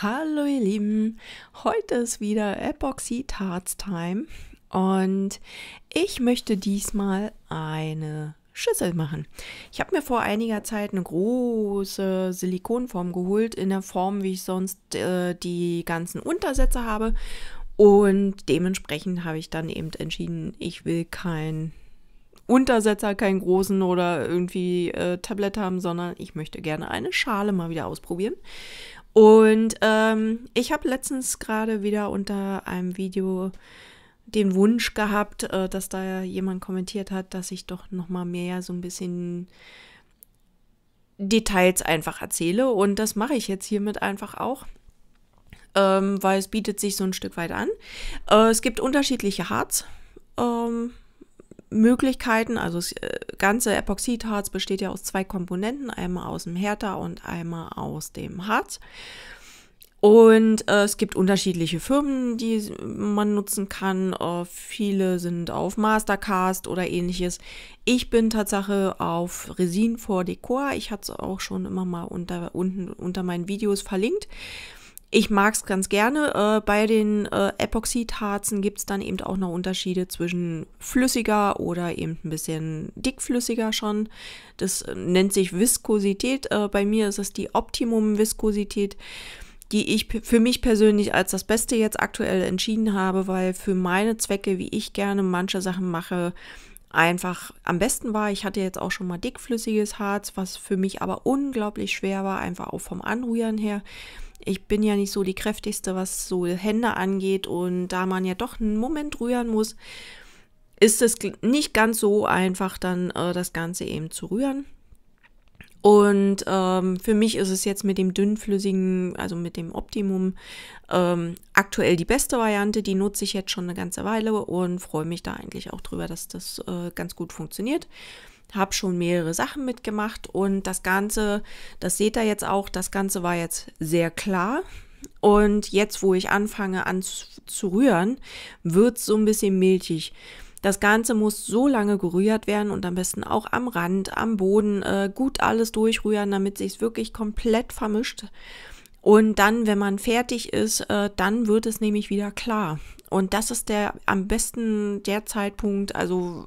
Hallo ihr Lieben, heute ist wieder Epoxy Tarts Time und ich möchte diesmal eine Schüssel machen. Ich habe mir vor einiger Zeit eine große Silikonform geholt, in der Form, wie ich sonst äh, die ganzen Untersätze habe und dementsprechend habe ich dann eben entschieden, ich will kein Untersetzer, keinen großen oder irgendwie äh, Tablette haben, sondern ich möchte gerne eine Schale mal wieder ausprobieren. Und ähm, ich habe letztens gerade wieder unter einem Video den Wunsch gehabt, äh, dass da jemand kommentiert hat, dass ich doch noch mal mehr so ein bisschen Details einfach erzähle. Und das mache ich jetzt hiermit einfach auch ähm, weil es bietet sich so ein Stück weit an. Äh, es gibt unterschiedliche Harz. Ähm, Möglichkeiten. Also das äh, ganze Epoxidharz besteht ja aus zwei Komponenten, einmal aus dem Härter und einmal aus dem Harz. Und äh, es gibt unterschiedliche Firmen, die man nutzen kann. Äh, viele sind auf Mastercast oder ähnliches. Ich bin Tatsache auf Resin vor Dekor. Ich hatte es auch schon immer mal unter, unten unter meinen Videos verlinkt ich mag es ganz gerne. Äh, bei den äh, Epoxidharzen gibt es dann eben auch noch Unterschiede zwischen flüssiger oder eben ein bisschen dickflüssiger schon. Das äh, nennt sich Viskosität. Äh, bei mir ist es die Optimum-Viskosität, die ich für mich persönlich als das Beste jetzt aktuell entschieden habe, weil für meine Zwecke, wie ich gerne manche Sachen mache, einfach am besten war. Ich hatte jetzt auch schon mal dickflüssiges Harz, was für mich aber unglaublich schwer war, einfach auch vom Anrühren her ich bin ja nicht so die kräftigste, was so Hände angeht und da man ja doch einen Moment rühren muss, ist es nicht ganz so einfach, dann äh, das Ganze eben zu rühren. Und ähm, für mich ist es jetzt mit dem dünnflüssigen, also mit dem Optimum, ähm, aktuell die beste Variante. Die nutze ich jetzt schon eine ganze Weile und freue mich da eigentlich auch drüber, dass das äh, ganz gut funktioniert habe schon mehrere Sachen mitgemacht und das Ganze, das seht ihr jetzt auch, das Ganze war jetzt sehr klar. Und jetzt, wo ich anfange an zu rühren, wird es so ein bisschen milchig. Das Ganze muss so lange gerührt werden und am besten auch am Rand, am Boden äh, gut alles durchrühren, damit sich es wirklich komplett vermischt. Und dann, wenn man fertig ist, äh, dann wird es nämlich wieder klar. Und das ist der am besten der Zeitpunkt, also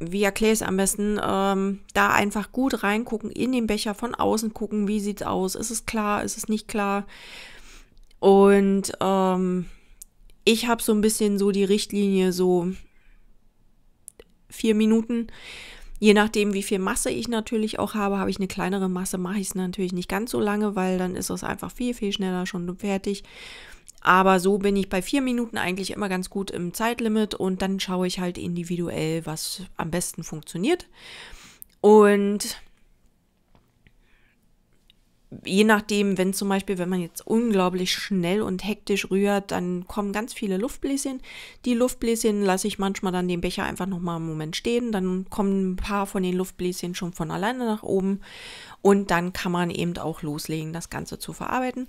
wie erkläre ich es am besten, ähm, da einfach gut reingucken, in den Becher von außen gucken, wie sieht's aus, ist es klar, ist es nicht klar. Und ähm, ich habe so ein bisschen so die Richtlinie, so vier Minuten. Je nachdem, wie viel Masse ich natürlich auch habe, habe ich eine kleinere Masse, mache ich es natürlich nicht ganz so lange, weil dann ist es einfach viel, viel schneller schon fertig. Aber so bin ich bei vier Minuten eigentlich immer ganz gut im Zeitlimit und dann schaue ich halt individuell, was am besten funktioniert. Und je nachdem, wenn zum Beispiel, wenn man jetzt unglaublich schnell und hektisch rührt, dann kommen ganz viele Luftbläschen. Die Luftbläschen lasse ich manchmal dann den Becher einfach nochmal einen Moment stehen. Dann kommen ein paar von den Luftbläschen schon von alleine nach oben. Und dann kann man eben auch loslegen, das Ganze zu verarbeiten.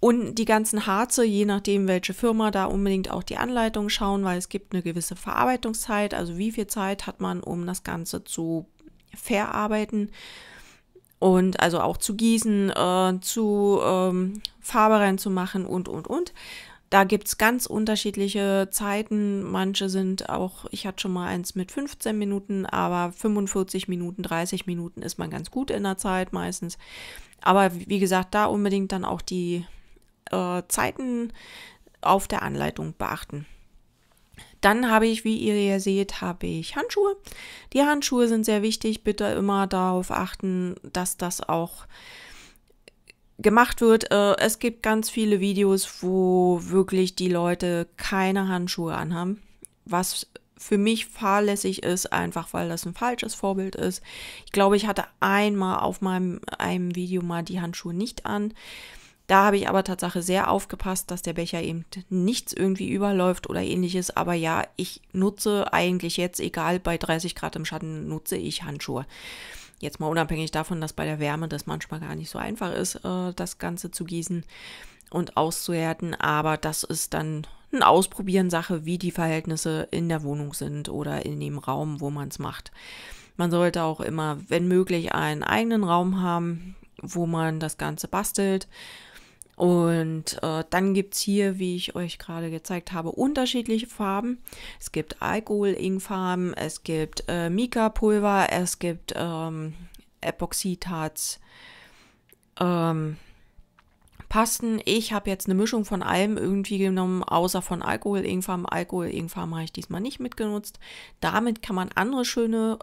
Und die ganzen Harze, je nachdem, welche Firma, da unbedingt auch die Anleitung schauen, weil es gibt eine gewisse Verarbeitungszeit, also wie viel Zeit hat man, um das Ganze zu verarbeiten und also auch zu gießen, äh, zu ähm, Farbe reinzumachen und, und, und. Da gibt es ganz unterschiedliche Zeiten. Manche sind auch, ich hatte schon mal eins mit 15 Minuten, aber 45 Minuten, 30 Minuten ist man ganz gut in der Zeit meistens. Aber wie gesagt, da unbedingt dann auch die äh, Zeiten auf der Anleitung beachten. Dann habe ich, wie ihr ja seht, habe ich Handschuhe. Die Handschuhe sind sehr wichtig. Bitte immer darauf achten, dass das auch gemacht wird. Äh, es gibt ganz viele Videos, wo wirklich die Leute keine Handschuhe anhaben, was für mich fahrlässig ist, einfach weil das ein falsches Vorbild ist. Ich glaube, ich hatte einmal auf meinem einem Video mal die Handschuhe nicht an. Da habe ich aber Tatsache sehr aufgepasst, dass der Becher eben nichts irgendwie überläuft oder ähnliches. Aber ja, ich nutze eigentlich jetzt, egal bei 30 Grad im Schatten, nutze ich Handschuhe. Jetzt mal unabhängig davon, dass bei der Wärme das manchmal gar nicht so einfach ist, äh, das Ganze zu gießen und auszuhärten. Aber das ist dann ein Ausprobieren Sache, wie die Verhältnisse in der Wohnung sind oder in dem Raum, wo man es macht. Man sollte auch immer, wenn möglich, einen eigenen Raum haben, wo man das Ganze bastelt und äh, dann gibt es hier, wie ich euch gerade gezeigt habe, unterschiedliche Farben. Es gibt alkohol ing farben es gibt äh, Mika-Pulver, es gibt ähm, Epoxidharz. Ähm, Pasten. Ich habe jetzt eine Mischung von allem irgendwie genommen, außer von Alkohol, ing farben Alkohol, ing farben habe ich diesmal nicht mitgenutzt. Damit kann man andere schöne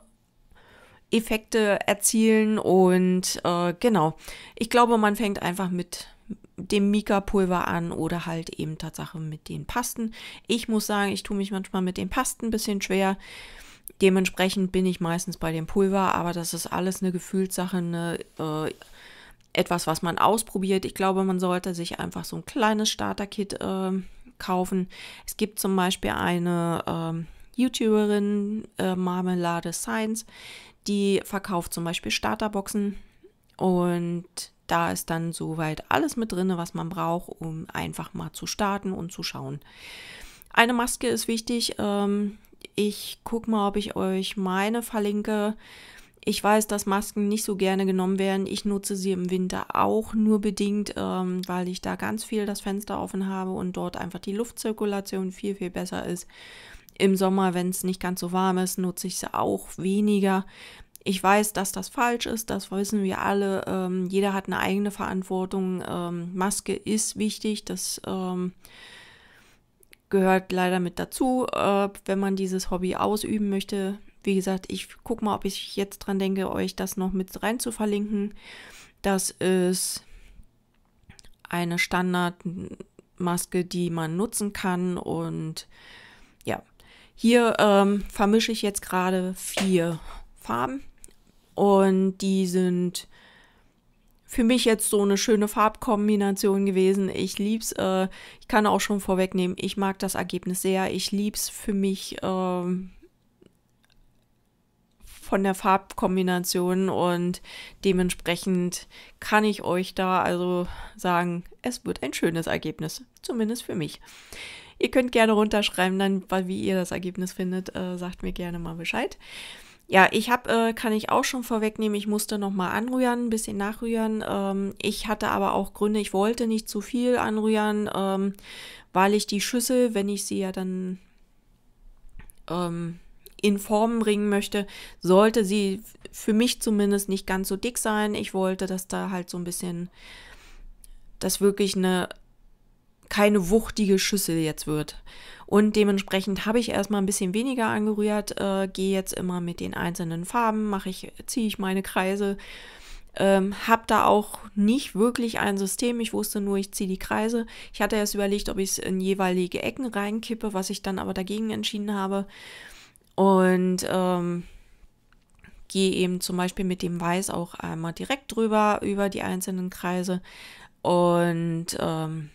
Effekte erzielen und äh, genau. Ich glaube, man fängt einfach mit dem Mika-Pulver an oder halt eben Tatsache mit den Pasten. Ich muss sagen, ich tue mich manchmal mit den Pasten ein bisschen schwer. Dementsprechend bin ich meistens bei dem Pulver, aber das ist alles eine Gefühlssache, eine, äh, etwas, was man ausprobiert. Ich glaube, man sollte sich einfach so ein kleines Starter-Kit äh, kaufen. Es gibt zum Beispiel eine ähm, äh, YouTuberin, Marmelade Science, die verkauft zum Beispiel Starterboxen und da ist dann soweit alles mit drin, was man braucht, um einfach mal zu starten und zu schauen. Eine Maske ist wichtig. Ähm, ich gucke mal, ob ich euch meine verlinke. Ich weiß, dass Masken nicht so gerne genommen werden. Ich nutze sie im Winter auch nur bedingt, ähm, weil ich da ganz viel das Fenster offen habe und dort einfach die Luftzirkulation viel, viel besser ist. Im Sommer, wenn es nicht ganz so warm ist, nutze ich sie auch weniger. Ich weiß, dass das falsch ist, das wissen wir alle. Ähm, jeder hat eine eigene Verantwortung. Ähm, Maske ist wichtig, das ähm, gehört leider mit dazu, äh, wenn man dieses Hobby ausüben möchte. Wie gesagt, ich gucke mal, ob ich jetzt dran denke, euch das noch mit rein zu verlinken. Das ist eine Standardmaske, die man nutzen kann und ja, hier ähm, vermische ich jetzt gerade vier Farben. Und die sind für mich jetzt so eine schöne Farbkombination gewesen. Ich lieb's. Äh, ich kann auch schon vorwegnehmen, ich mag das Ergebnis sehr. Ich lieb's für mich äh, von der Farbkombination und dementsprechend kann ich euch da also sagen, es wird ein schönes Ergebnis, zumindest für mich. Ihr könnt gerne runterschreiben, dann wie ihr das Ergebnis findet, äh, sagt mir gerne mal Bescheid. Ja, ich habe, äh, kann ich auch schon vorwegnehmen, ich musste nochmal anrühren, ein bisschen nachrühren. Ähm, ich hatte aber auch Gründe, ich wollte nicht zu viel anrühren, ähm, weil ich die Schüssel, wenn ich sie ja dann ähm, in Form bringen möchte, sollte sie für mich zumindest nicht ganz so dick sein. Ich wollte, dass da halt so ein bisschen, dass wirklich eine, keine wuchtige Schüssel jetzt wird. Und dementsprechend habe ich erstmal ein bisschen weniger angerührt, äh, gehe jetzt immer mit den einzelnen Farben, mache ich, ziehe ich meine Kreise. Ähm, hab da auch nicht wirklich ein System. Ich wusste nur, ich ziehe die Kreise. Ich hatte erst überlegt, ob ich es in jeweilige Ecken reinkippe, was ich dann aber dagegen entschieden habe. Und ähm, gehe eben zum Beispiel mit dem Weiß auch einmal direkt drüber, über die einzelnen Kreise. Und ähm,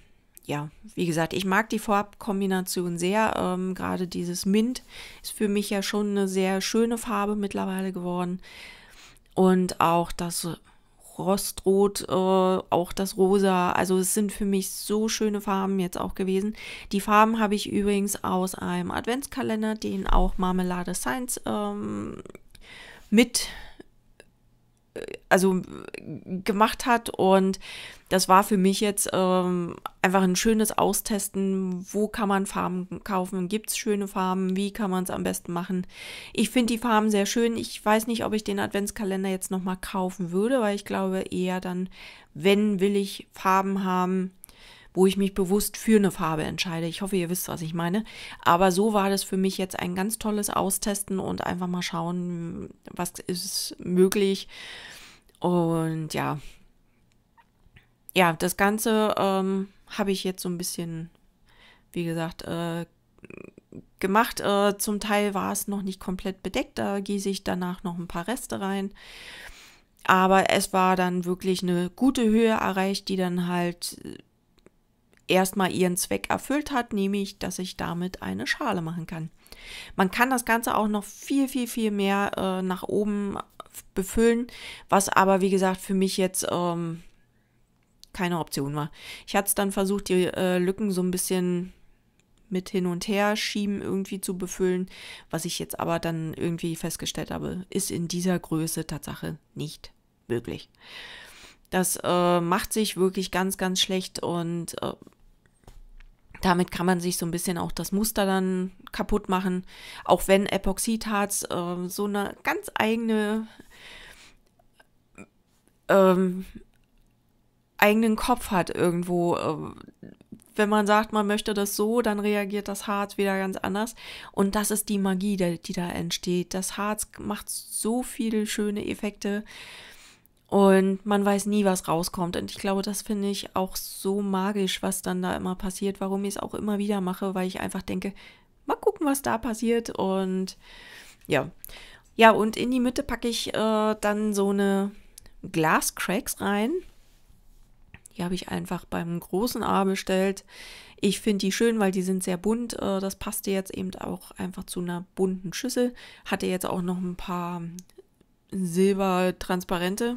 ja, wie gesagt, ich mag die Farbkombination sehr. Ähm, Gerade dieses Mint ist für mich ja schon eine sehr schöne Farbe mittlerweile geworden. Und auch das Rostrot, äh, auch das Rosa. Also es sind für mich so schöne Farben jetzt auch gewesen. Die Farben habe ich übrigens aus einem Adventskalender, den auch Marmelade Science ähm, mit also äh, gemacht hat und das war für mich jetzt ähm, einfach ein schönes Austesten, wo kann man Farben kaufen, gibt es schöne Farben, wie kann man es am besten machen. Ich finde die Farben sehr schön, ich weiß nicht, ob ich den Adventskalender jetzt nochmal kaufen würde, weil ich glaube eher dann, wenn will ich Farben haben, wo ich mich bewusst für eine Farbe entscheide. Ich hoffe, ihr wisst, was ich meine. Aber so war das für mich jetzt ein ganz tolles Austesten und einfach mal schauen, was ist möglich. Und ja, ja, das Ganze ähm, habe ich jetzt so ein bisschen, wie gesagt, äh, gemacht. Äh, zum Teil war es noch nicht komplett bedeckt, da gieße ich danach noch ein paar Reste rein. Aber es war dann wirklich eine gute Höhe erreicht, die dann halt erstmal ihren Zweck erfüllt hat, nämlich dass ich damit eine Schale machen kann. Man kann das Ganze auch noch viel, viel, viel mehr äh, nach oben befüllen, was aber wie gesagt für mich jetzt ähm, keine Option war. Ich hatte es dann versucht, die äh, Lücken so ein bisschen mit hin und her schieben irgendwie zu befüllen, was ich jetzt aber dann irgendwie festgestellt habe, ist in dieser Größe Tatsache nicht möglich. Das äh, macht sich wirklich ganz, ganz schlecht und äh, damit kann man sich so ein bisschen auch das Muster dann kaputt machen, auch wenn Epoxidharz äh, so eine ganz eigene ähm, eigenen Kopf hat irgendwo. Äh, wenn man sagt, man möchte das so, dann reagiert das Harz wieder ganz anders. Und das ist die Magie, die, die da entsteht. Das Harz macht so viele schöne Effekte. Und man weiß nie, was rauskommt. Und ich glaube, das finde ich auch so magisch, was dann da immer passiert, warum ich es auch immer wieder mache, weil ich einfach denke, mal gucken, was da passiert. Und ja. Ja, und in die Mitte packe ich äh, dann so eine Glascracks rein. Die habe ich einfach beim großen A bestellt. Ich finde die schön, weil die sind sehr bunt. Äh, das passte jetzt eben auch einfach zu einer bunten Schüssel. Hatte jetzt auch noch ein paar silbertransparente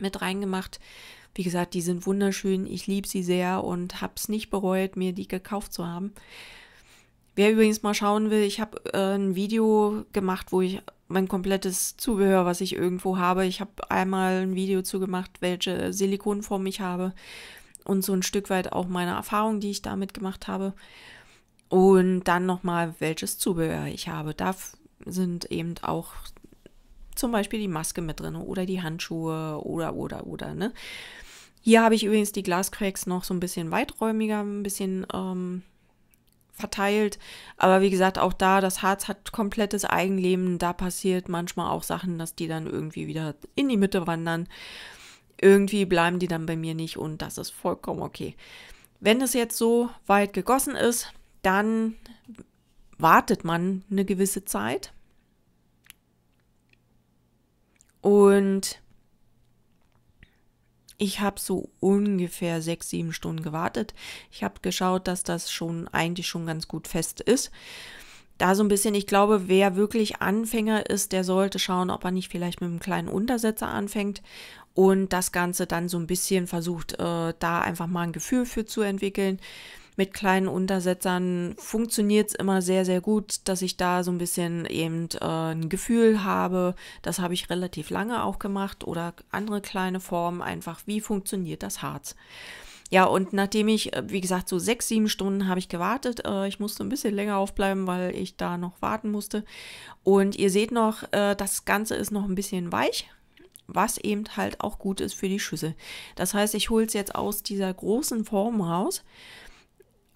mit reingemacht. Wie gesagt, die sind wunderschön. Ich liebe sie sehr und habe es nicht bereut, mir die gekauft zu haben. Wer übrigens mal schauen will, ich habe äh, ein Video gemacht, wo ich mein komplettes Zubehör, was ich irgendwo habe, ich habe einmal ein Video zugemacht, welche Silikonform ich habe und so ein Stück weit auch meine Erfahrung, die ich damit gemacht habe. Und dann nochmal, welches Zubehör ich habe. Da sind eben auch zum Beispiel die Maske mit drin oder die Handschuhe oder, oder, oder, ne? Hier habe ich übrigens die Glascracks noch so ein bisschen weiträumiger, ein bisschen ähm, verteilt. Aber wie gesagt, auch da, das Harz hat komplettes Eigenleben. Da passiert manchmal auch Sachen, dass die dann irgendwie wieder in die Mitte wandern. Irgendwie bleiben die dann bei mir nicht und das ist vollkommen okay. Wenn es jetzt so weit gegossen ist, dann wartet man eine gewisse Zeit und ich habe so ungefähr sechs, sieben Stunden gewartet. Ich habe geschaut, dass das schon eigentlich schon ganz gut fest ist. Da so ein bisschen, ich glaube, wer wirklich Anfänger ist, der sollte schauen, ob er nicht vielleicht mit einem kleinen Untersetzer anfängt und das Ganze dann so ein bisschen versucht, äh, da einfach mal ein Gefühl für zu entwickeln mit kleinen Untersetzern funktioniert es immer sehr, sehr gut, dass ich da so ein bisschen eben äh, ein Gefühl habe. Das habe ich relativ lange auch gemacht oder andere kleine Formen, einfach wie funktioniert das Harz. Ja, und nachdem ich, äh, wie gesagt, so sechs, sieben Stunden habe ich gewartet. Äh, ich musste ein bisschen länger aufbleiben, weil ich da noch warten musste. Und ihr seht noch, äh, das Ganze ist noch ein bisschen weich, was eben halt auch gut ist für die Schüssel. Das heißt, ich hole es jetzt aus dieser großen Form raus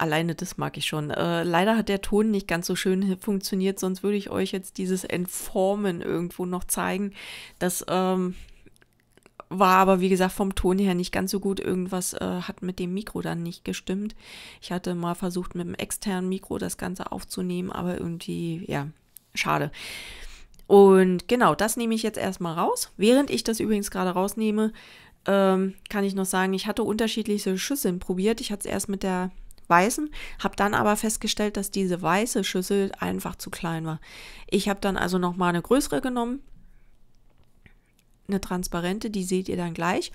alleine das mag ich schon. Äh, leider hat der Ton nicht ganz so schön funktioniert, sonst würde ich euch jetzt dieses Entformen irgendwo noch zeigen. Das ähm, war aber, wie gesagt, vom Ton her nicht ganz so gut. Irgendwas äh, hat mit dem Mikro dann nicht gestimmt. Ich hatte mal versucht, mit dem externen Mikro das Ganze aufzunehmen, aber irgendwie, ja, schade. Und genau, das nehme ich jetzt erstmal raus. Während ich das übrigens gerade rausnehme, ähm, kann ich noch sagen, ich hatte unterschiedliche Schüsseln probiert. Ich hatte es erst mit der weißen, habe dann aber festgestellt, dass diese weiße Schüssel einfach zu klein war. Ich habe dann also nochmal eine größere genommen, eine transparente, die seht ihr dann gleich.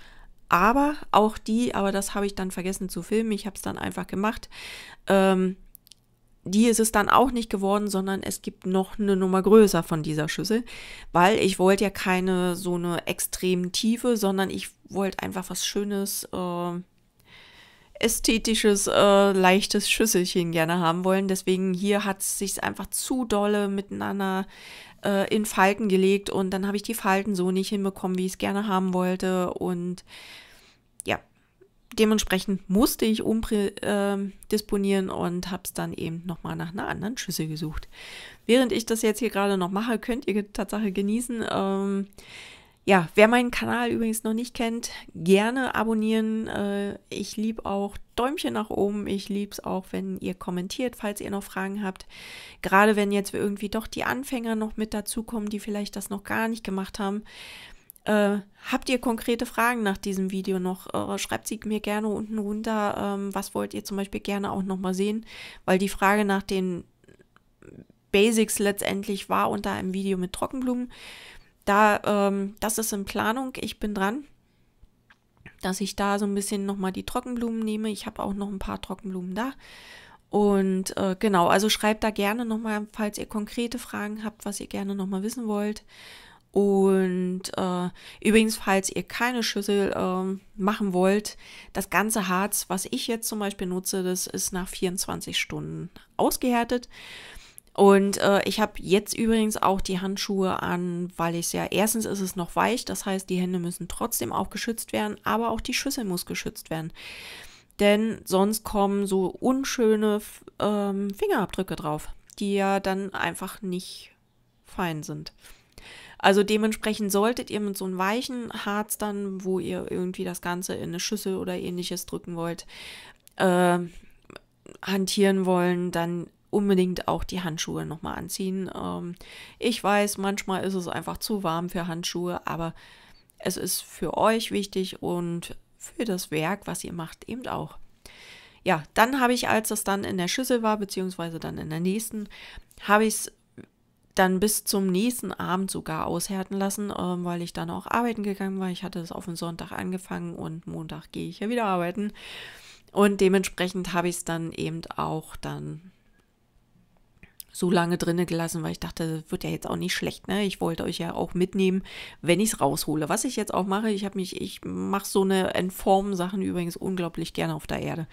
Aber auch die, aber das habe ich dann vergessen zu filmen, ich habe es dann einfach gemacht. Ähm, die ist es dann auch nicht geworden, sondern es gibt noch eine Nummer größer von dieser Schüssel, weil ich wollte ja keine so eine extrem tiefe, sondern ich wollte einfach was Schönes, äh, ästhetisches, äh, leichtes Schüsselchen gerne haben wollen. Deswegen hier hat es sich einfach zu dolle miteinander äh, in Falten gelegt und dann habe ich die Falten so nicht hinbekommen, wie ich es gerne haben wollte. Und ja, dementsprechend musste ich umdisponieren ähm, äh, und habe es dann eben nochmal nach einer anderen Schüssel gesucht. Während ich das jetzt hier gerade noch mache, könnt ihr Tatsache genießen. Ähm, ja, wer meinen Kanal übrigens noch nicht kennt, gerne abonnieren. Äh, ich liebe auch Däumchen nach oben. Ich liebe es auch, wenn ihr kommentiert, falls ihr noch Fragen habt. Gerade wenn jetzt irgendwie doch die Anfänger noch mit dazukommen, die vielleicht das noch gar nicht gemacht haben. Äh, habt ihr konkrete Fragen nach diesem Video noch? Äh, schreibt sie mir gerne unten runter. Ähm, was wollt ihr zum Beispiel gerne auch nochmal sehen? Weil die Frage nach den Basics letztendlich war unter einem Video mit Trockenblumen. Da, ähm, das ist in Planung. Ich bin dran, dass ich da so ein bisschen nochmal die Trockenblumen nehme. Ich habe auch noch ein paar Trockenblumen da. Und äh, genau, also schreibt da gerne nochmal, falls ihr konkrete Fragen habt, was ihr gerne nochmal wissen wollt. Und äh, übrigens, falls ihr keine Schüssel äh, machen wollt, das ganze Harz, was ich jetzt zum Beispiel nutze, das ist nach 24 Stunden ausgehärtet. Und äh, ich habe jetzt übrigens auch die Handschuhe an, weil ich es ja, erstens ist es noch weich, das heißt, die Hände müssen trotzdem auch geschützt werden, aber auch die Schüssel muss geschützt werden. Denn sonst kommen so unschöne ähm, Fingerabdrücke drauf, die ja dann einfach nicht fein sind. Also dementsprechend solltet ihr mit so einem weichen Harz dann, wo ihr irgendwie das Ganze in eine Schüssel oder ähnliches drücken wollt, äh, hantieren wollen, dann unbedingt auch die Handschuhe nochmal anziehen. Ähm, ich weiß, manchmal ist es einfach zu warm für Handschuhe, aber es ist für euch wichtig und für das Werk, was ihr macht, eben auch. Ja, dann habe ich, als das dann in der Schüssel war, beziehungsweise dann in der nächsten, habe ich es dann bis zum nächsten Abend sogar aushärten lassen, ähm, weil ich dann auch arbeiten gegangen war. Ich hatte es auf den Sonntag angefangen und Montag gehe ich ja wieder arbeiten. Und dementsprechend habe ich es dann eben auch dann so lange drinne gelassen, weil ich dachte, das wird ja jetzt auch nicht schlecht, ne? Ich wollte euch ja auch mitnehmen, wenn ich es raushole. Was ich jetzt auch mache, ich habe mich, ich mache so eine entform sachen übrigens unglaublich gerne auf der Erde.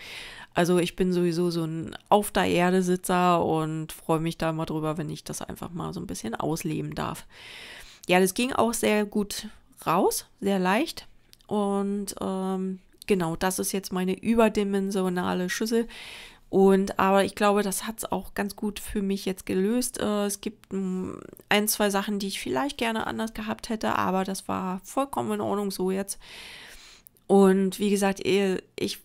Also ich bin sowieso so ein Auf der Erde-Sitzer und freue mich da mal drüber, wenn ich das einfach mal so ein bisschen ausleben darf. Ja, das ging auch sehr gut raus, sehr leicht. Und ähm, genau, das ist jetzt meine überdimensionale Schüssel. Und aber ich glaube, das hat es auch ganz gut für mich jetzt gelöst. Äh, es gibt hm, ein, zwei Sachen, die ich vielleicht gerne anders gehabt hätte, aber das war vollkommen in Ordnung so jetzt. Und wie gesagt, eh, ich,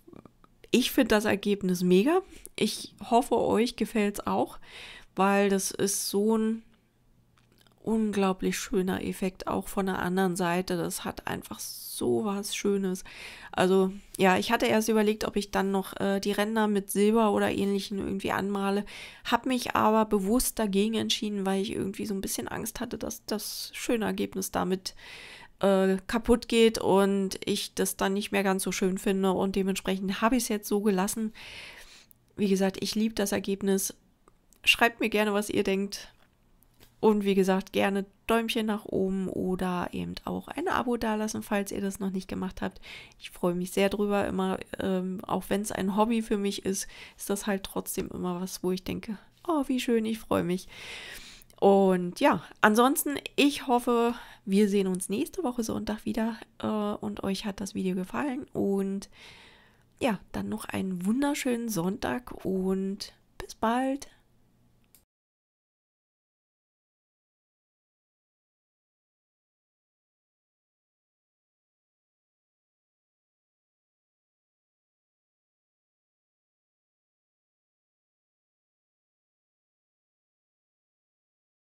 ich finde das Ergebnis mega. Ich hoffe, euch gefällt es auch, weil das ist so ein unglaublich schöner Effekt, auch von der anderen Seite. Das hat einfach so was Schönes. Also ja, ich hatte erst überlegt, ob ich dann noch äh, die Ränder mit Silber oder ähnlichen irgendwie anmale, habe mich aber bewusst dagegen entschieden, weil ich irgendwie so ein bisschen Angst hatte, dass das schöne Ergebnis damit äh, kaputt geht und ich das dann nicht mehr ganz so schön finde und dementsprechend habe ich es jetzt so gelassen. Wie gesagt, ich liebe das Ergebnis. Schreibt mir gerne, was ihr denkt und wie gesagt, gerne Däumchen nach oben oder eben auch ein Abo dalassen, falls ihr das noch nicht gemacht habt. Ich freue mich sehr drüber. Immer, ähm, auch wenn es ein Hobby für mich ist, ist das halt trotzdem immer was, wo ich denke, oh, wie schön, ich freue mich. Und ja, ansonsten, ich hoffe, wir sehen uns nächste Woche Sonntag wieder äh, und euch hat das Video gefallen. Und ja, dann noch einen wunderschönen Sonntag und bis bald.